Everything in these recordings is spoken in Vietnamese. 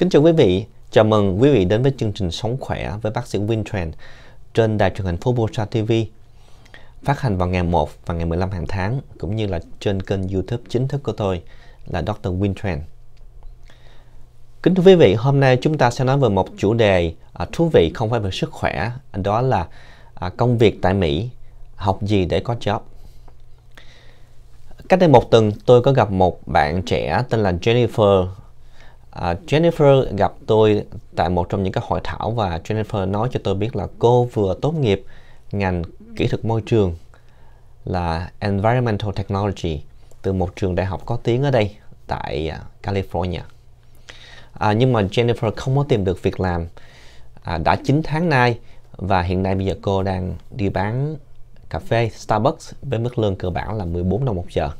Kính chào quý vị, chào mừng quý vị đến với chương trình Sống Khỏe với bác sĩ Win trên đài truyền hình phố Phobosa TV phát hành vào ngày 1 và ngày 15 hàng tháng cũng như là trên kênh youtube chính thức của tôi là Dr. Win Kính thưa quý vị, hôm nay chúng ta sẽ nói về một chủ đề à, thú vị không phải về sức khỏe, đó là à, công việc tại Mỹ, học gì để có job. Cách đây một tuần, tôi có gặp một bạn trẻ tên là Jennifer À, Jennifer gặp tôi tại một trong những cái hội thảo và Jennifer nói cho tôi biết là cô vừa tốt nghiệp ngành kỹ thuật môi trường là Environmental Technology từ một trường đại học có tiếng ở đây tại à, California. À, nhưng mà Jennifer không có tìm được việc làm à, đã 9 tháng nay và hiện nay bây giờ cô đang đi bán cà phê Starbucks với mức lương cơ bản là 14 đồng một giờ.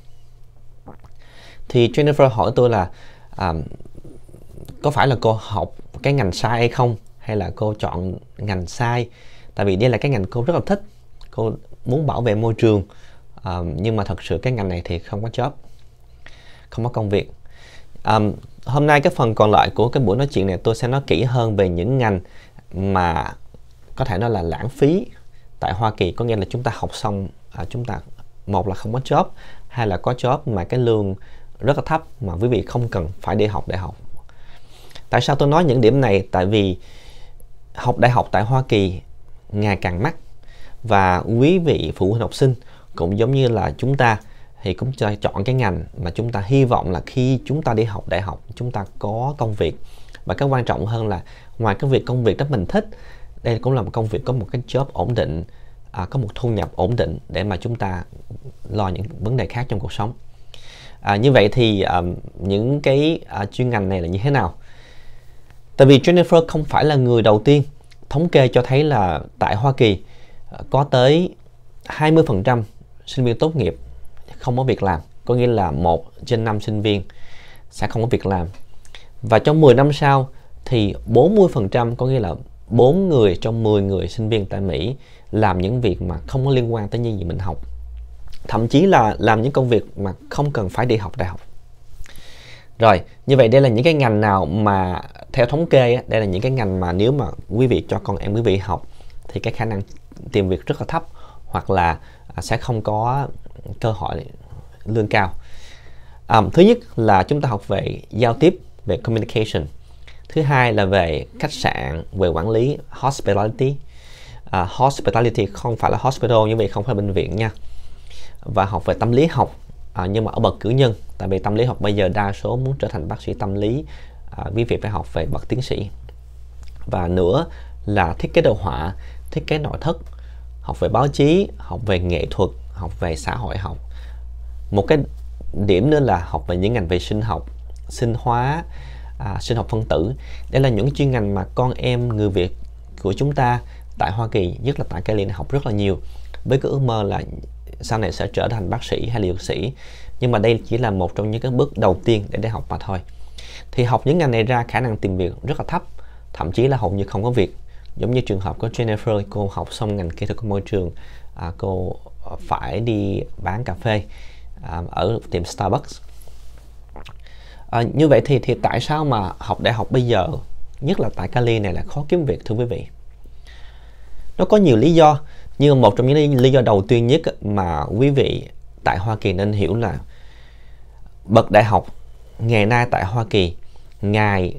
Thì Jennifer hỏi tôi là à, có phải là cô học cái ngành sai hay không hay là cô chọn ngành sai tại vì đây là cái ngành cô rất là thích cô muốn bảo vệ môi trường um, nhưng mà thật sự cái ngành này thì không có job không có công việc um, hôm nay cái phần còn lại của cái buổi nói chuyện này tôi sẽ nói kỹ hơn về những ngành mà có thể nói là lãng phí tại Hoa Kỳ có nghĩa là chúng ta học xong à, chúng ta một là không có job hay là có job mà cái lương rất là thấp mà quý vị không cần phải đi học đại học Tại sao tôi nói những điểm này? Tại vì học đại học tại Hoa Kỳ ngày càng mắc và quý vị phụ huynh học sinh cũng giống như là chúng ta thì cũng chọn cái ngành mà chúng ta hy vọng là khi chúng ta đi học đại học chúng ta có công việc và cái quan trọng hơn là ngoài cái việc công việc đó mình thích đây cũng là một công việc có một cái job ổn định à, có một thu nhập ổn định để mà chúng ta lo những vấn đề khác trong cuộc sống à, như vậy thì à, những cái à, chuyên ngành này là như thế nào Tại vì Jennifer không phải là người đầu tiên. Thống kê cho thấy là tại Hoa Kỳ à, có tới 20% sinh viên tốt nghiệp không có việc làm. Có nghĩa là một trên 5 sinh viên sẽ không có việc làm. Và trong 10 năm sau thì 40% có nghĩa là 4 người trong 10 người sinh viên tại Mỹ làm những việc mà không có liên quan tới những gì mình học. Thậm chí là làm những công việc mà không cần phải đi học đại học rồi, như vậy đây là những cái ngành nào mà theo thống kê á, đây là những cái ngành mà nếu mà quý vị cho con em quý vị học thì cái khả năng tìm việc rất là thấp hoặc là à, sẽ không có cơ hội lương cao. À, thứ nhất là chúng ta học về giao tiếp, về communication. Thứ hai là về khách sạn, về quản lý, hospitality. À, hospitality không phải là hospital như vậy không phải bệnh viện nha. Và học về tâm lý học à, nhưng mà ở bậc cử nhân tại vì tâm lý học bây giờ đa số muốn trở thành bác sĩ tâm lý à, quý vị phải học về bậc tiến sĩ và nữa là thiết kế đồ họa thiết kế nội thất học về báo chí học về nghệ thuật học về xã hội học một cái điểm nữa là học về những ngành về sinh học sinh hóa à, sinh học phân tử đây là những chuyên ngành mà con em người việt của chúng ta tại hoa kỳ nhất là tại cái học rất là nhiều với cái ước mơ là sau này sẽ trở thành bác sĩ hay liệu sĩ nhưng mà đây chỉ là một trong những cái bước đầu tiên để đại học mà thôi thì học những ngành này ra khả năng tìm việc rất là thấp thậm chí là hầu như không có việc giống như trường hợp của Jennifer cô học xong ngành kỹ thuật của môi trường à, cô phải đi bán cà phê à, ở tiệm Starbucks à, như vậy thì thì tại sao mà học đại học bây giờ nhất là tại Cali này là khó kiếm việc thưa quý vị nó có nhiều lý do nhưng một trong những lý do đầu tiên nhất mà quý vị tại Hoa Kỳ nên hiểu là bậc đại học ngày nay tại Hoa Kỳ ngày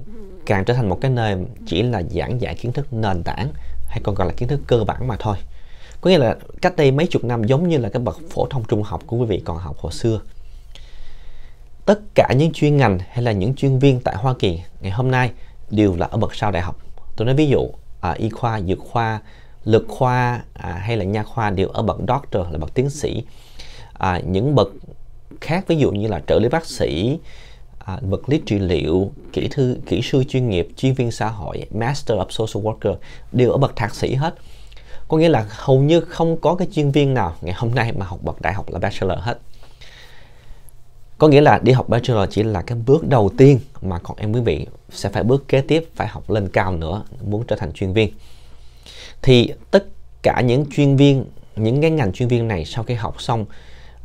càng trở thành một cái nơi chỉ là giảng dạy kiến thức nền tảng hay còn gọi là kiến thức cơ bản mà thôi có nghĩa là cách đây mấy chục năm giống như là cái bậc phổ thông trung học của quý vị còn học hồi xưa tất cả những chuyên ngành hay là những chuyên viên tại Hoa Kỳ ngày hôm nay đều là ở bậc sau đại học tôi nói ví dụ à, y khoa dược khoa lược khoa à, hay là nha khoa đều ở bậc doctor là bậc tiến sĩ à, những bậc khác ví dụ như là trợ lý bác sĩ à, vật lý trị liệu kỹ thư kỹ sư chuyên nghiệp chuyên viên xã hội master of social worker đều ở bậc thạc sĩ hết có nghĩa là hầu như không có cái chuyên viên nào ngày hôm nay mà học bậc đại học là bachelor hết có nghĩa là đi học bachelor chỉ là cái bước đầu tiên mà còn em quý vị sẽ phải bước kế tiếp phải học lên cao nữa muốn trở thành chuyên viên thì tất cả những chuyên viên những cái ngành chuyên viên này sau khi học xong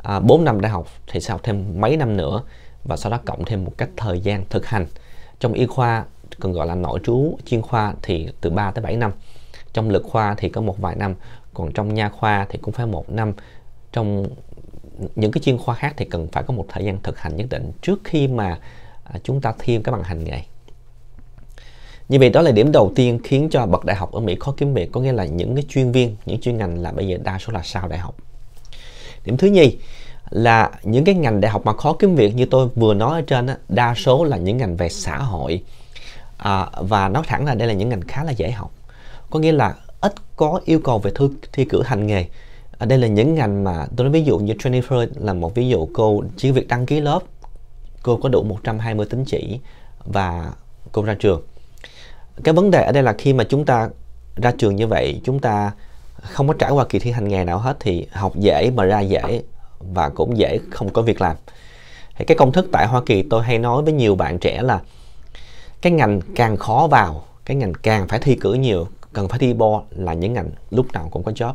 à, 4 năm đại học thì sau thêm mấy năm nữa và sau đó cộng thêm một cách thời gian thực hành trong y khoa còn gọi là nội trú chuyên khoa thì từ 3 tới 7 năm trong lực khoa thì có một vài năm còn trong nha khoa thì cũng phải một năm trong những cái chuyên khoa khác thì cần phải có một thời gian thực hành nhất định trước khi mà à, chúng ta thêm cái bằng hành nghề như vậy đó là điểm đầu tiên khiến cho bậc đại học ở Mỹ khó kiếm việc có nghĩa là những cái chuyên viên những chuyên ngành là bây giờ đa số là sau đại học điểm thứ nhì là những cái ngành đại học mà khó kiếm việc như tôi vừa nói ở trên đa số là những ngành về xã hội à, và nói thẳng là đây là những ngành khá là dễ học có nghĩa là ít có yêu cầu về thư, thi cử hành nghề à, đây là những ngành mà tôi nói ví dụ như Jennifer là một ví dụ cô chỉ việc đăng ký lớp cô có đủ 120 tín chỉ và cô ra trường cái vấn đề ở đây là khi mà chúng ta ra trường như vậy chúng ta không có trải qua kỳ thi hành nghề nào hết thì học dễ mà ra dễ và cũng dễ không có việc làm thì cái công thức tại Hoa Kỳ tôi hay nói với nhiều bạn trẻ là cái ngành càng khó vào cái ngành càng phải thi cử nhiều cần phải thi bo là những ngành lúc nào cũng có job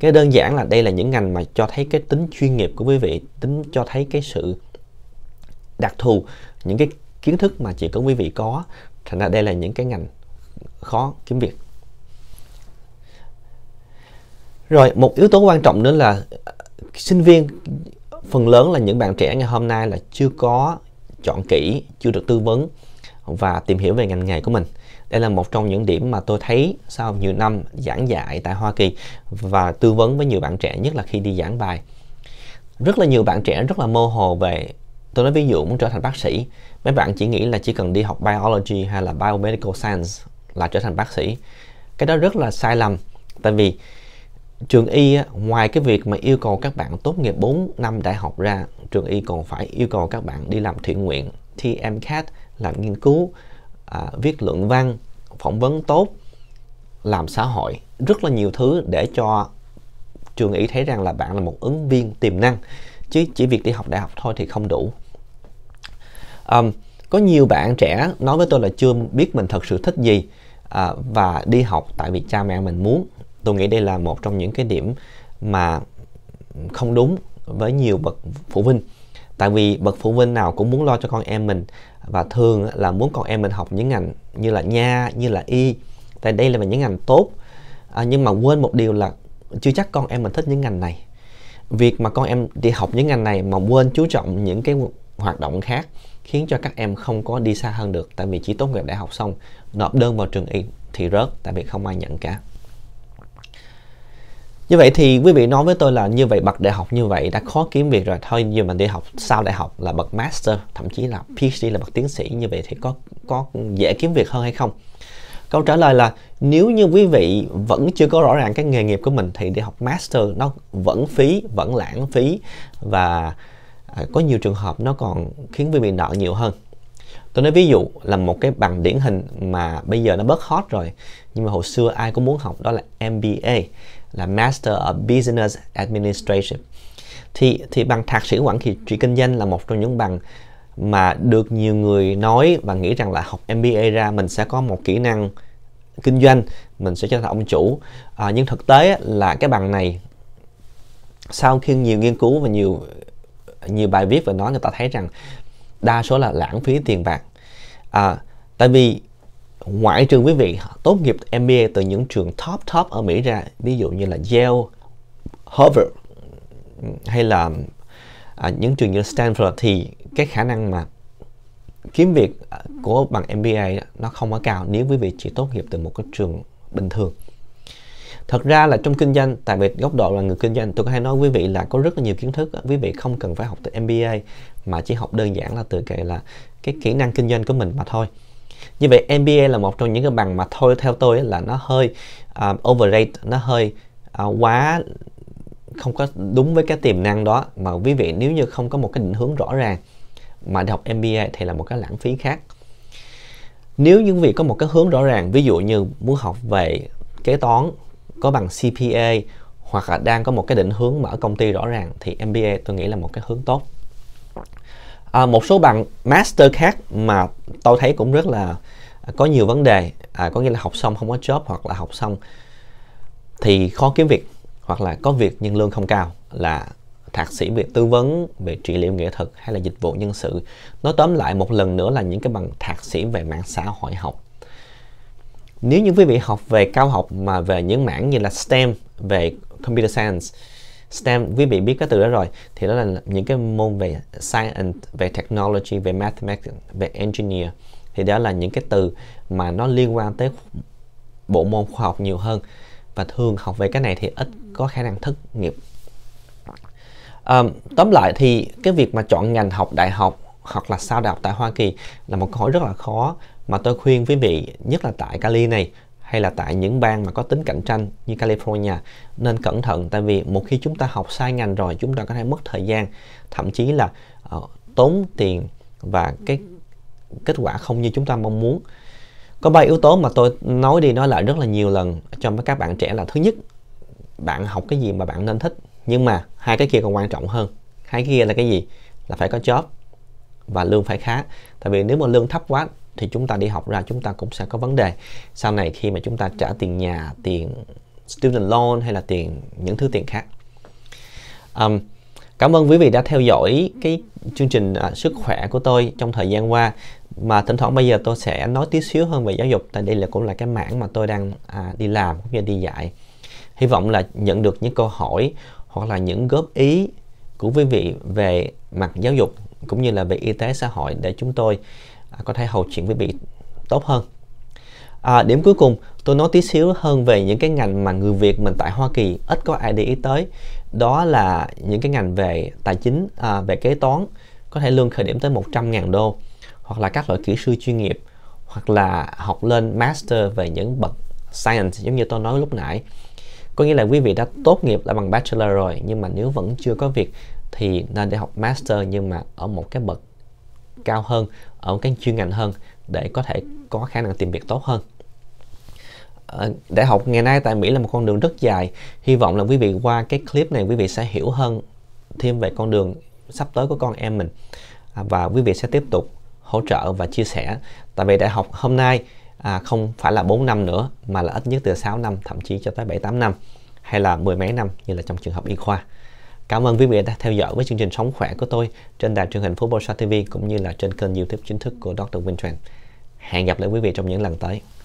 cái đơn giản là đây là những ngành mà cho thấy cái tính chuyên nghiệp của quý vị tính cho thấy cái sự đặc thù những cái kiến thức mà chỉ có quý vị có thành ra đây là những cái ngành khó kiếm việc rồi một yếu tố quan trọng nữa là ờ, sinh viên phần lớn là những bạn trẻ ngày hôm nay là chưa có chọn kỹ chưa được tư vấn và tìm hiểu về ngành nghề của mình đây là một trong những điểm mà tôi thấy sau nhiều năm giảng dạy tại Hoa Kỳ và tư vấn với nhiều bạn trẻ nhất là khi đi giảng bài rất là nhiều bạn trẻ rất là mơ hồ về tôi nói ví dụ muốn trở thành bác sĩ mấy bạn chỉ nghĩ là chỉ cần đi học biology hay là biomedical science là trở thành bác sĩ cái đó rất là sai lầm tại vì trường y á, ngoài cái việc mà yêu cầu các bạn tốt nghiệp 4 năm đại học ra trường y còn phải yêu cầu các bạn đi làm thiện nguyện thi TMCAT làm nghiên cứu à, viết luận văn phỏng vấn tốt làm xã hội rất là nhiều thứ để cho trường y thấy rằng là bạn là một ứng viên tiềm năng chứ chỉ việc đi học đại học thôi thì không đủ um, có nhiều bạn trẻ nói với tôi là chưa biết mình thật sự thích gì à, và đi học tại vì cha mẹ mình muốn tôi nghĩ đây là một trong những cái điểm mà không đúng với nhiều bậc phụ huynh tại vì bậc phụ huynh nào cũng muốn lo cho con em mình và thường là muốn con em mình học những ngành như là nha như là y tại đây là những ngành tốt à, nhưng mà quên một điều là chưa chắc con em mình thích những ngành này việc mà con em đi học những ngành này mà quên chú trọng những cái hoạt động khác khiến cho các em không có đi xa hơn được tại vì chỉ tốt nghiệp đại học xong nộp đơn vào trường y thì rớt tại vì không ai nhận cả như vậy thì quý vị nói với tôi là như vậy bậc đại học như vậy đã khó kiếm việc rồi thôi nhưng mà đi học sau đại học là bậc master thậm chí là PhD là bậc tiến sĩ như vậy thì có có dễ kiếm việc hơn hay không câu trả lời là nếu như quý vị vẫn chưa có rõ ràng cái nghề nghiệp của mình thì đi học master nó vẫn phí vẫn lãng phí và phải có nhiều trường hợp nó còn khiến vi bị nợ nhiều hơn tôi nói ví dụ là một cái bằng điển hình mà bây giờ nó bớt hot rồi nhưng mà hồi xưa ai cũng muốn học đó là MBA là Master of Business Administration thì thì bằng thạc sĩ quản trị kinh doanh là một trong những bằng mà được nhiều người nói và nghĩ rằng là học MBA ra mình sẽ có một kỹ năng kinh doanh mình sẽ trở thành ông chủ à, nhưng thực tế là cái bằng này sau khi nhiều nghiên cứu và nhiều nhiều bài viết về nó người ta thấy rằng đa số là lãng phí tiền bạc à, tại vì ngoại trừ quý vị tốt nghiệp MBA từ những trường top top ở Mỹ ra ví dụ như là Yale, Harvard hay là à, những trường như Stanford thì cái khả năng mà kiếm việc của bằng MBA nó không quá cao nếu quý vị chỉ tốt nghiệp từ một cái trường bình thường thật ra là trong kinh doanh tại vì góc độ là người kinh doanh tôi có hay nói quý vị là có rất là nhiều kiến thức quý vị không cần phải học từ MBA mà chỉ học đơn giản là từ cái là cái kỹ năng kinh doanh của mình mà thôi như vậy MBA là một trong những cái bằng mà thôi theo tôi là nó hơi uh, à, overrate nó hơi uh, quá không có đúng với cái tiềm năng đó mà quý vị nếu như không có một cái định hướng rõ ràng mà đi học MBA thì là một cái lãng phí khác nếu như quý vị có một cái hướng rõ ràng ví dụ như muốn học về kế toán có bằng CPA hoặc là đang có một cái định hướng mở công ty rõ ràng thì MBA tôi nghĩ là một cái hướng tốt à, một số bằng master khác mà tôi thấy cũng rất là à, có nhiều vấn đề à, có nghĩa là học xong không có job hoặc là học xong thì khó kiếm việc hoặc là có việc nhưng lương không cao là thạc sĩ về tư vấn về trị liệu nghệ thuật hay là dịch vụ nhân sự nói tóm lại một lần nữa là những cái bằng thạc sĩ về mạng xã hội học nếu như quý vị học về cao học mà về những mảng như là STEM về computer science STEM quý vị biết cái từ đó rồi thì đó là những cái môn về science về technology về mathematics về engineer thì đó là những cái từ mà nó liên quan tới bộ môn khoa học nhiều hơn và thường học về cái này thì ít có khả năng thất nghiệp à, tóm lại thì cái việc mà chọn ngành học đại học hoặc là sau đại học tại Hoa Kỳ là một câu hỏi rất là khó mà tôi khuyên quý vị nhất là tại Cali này hay là tại những bang mà có tính cạnh tranh như California nên cẩn thận tại vì một khi chúng ta học sai ngành rồi chúng ta có thể mất thời gian thậm chí là uh, tốn tiền và cái kết quả không như chúng ta mong muốn có ba yếu tố mà tôi nói đi nói lại rất là nhiều lần cho các bạn trẻ là thứ nhất bạn học cái gì mà bạn nên thích nhưng mà hai cái kia còn quan trọng hơn hai cái kia là cái gì là phải có job và lương phải khá tại vì nếu mà lương thấp quá thì chúng ta đi học ra chúng ta cũng sẽ có vấn đề sau này khi mà chúng ta trả tiền nhà tiền student loan hay là tiền những thứ tiền khác um, cảm ơn quý vị đã theo dõi cái chương trình uh, sức khỏe của tôi trong thời gian qua mà thỉnh thoảng bây giờ tôi sẽ nói tí xíu hơn về giáo dục tại đây là cũng là cái mảng mà tôi đang à, đi làm cũng như đi dạy hy vọng là nhận được những câu hỏi hoặc là những góp ý của quý vị về mặt giáo dục cũng như là về y tế xã hội để chúng tôi À, có thể hậu chuyện với bị tốt hơn à, điểm cuối cùng tôi nói tí xíu hơn về những cái ngành mà người Việt mình tại Hoa Kỳ ít có ai để ý tới đó là những cái ngành về tài chính à, về kế toán có thể lương khởi điểm tới 100.000 đô hoặc là các loại kỹ sư chuyên nghiệp hoặc là học lên master về những bậc science giống như tôi nói lúc nãy có nghĩa là quý vị đã tốt nghiệp là bằng bachelor rồi nhưng mà nếu vẫn chưa có việc thì nên để học master nhưng mà ở một cái bậc cao hơn ở cái chuyên ngành hơn để có thể có khả năng tìm việc tốt hơn ờ, đại học ngày nay tại Mỹ là một con đường rất dài hy vọng là quý vị qua cái clip này quý vị sẽ hiểu hơn thêm về con đường sắp tới của con em mình à, và quý vị sẽ tiếp tục hỗ trợ và chia sẻ tại vì đại học hôm nay à, không phải là 4 năm nữa mà là ít nhất từ 6 năm thậm chí cho tới 7 8 năm hay là mười mấy năm như là trong trường hợp y khoa Cảm ơn quý vị đã theo dõi với chương trình Sống Khỏe của tôi trên đài truyền hình Phố Bosa TV cũng như là trên kênh youtube chính thức của Dr. Win Tran. Hẹn gặp lại quý vị trong những lần tới.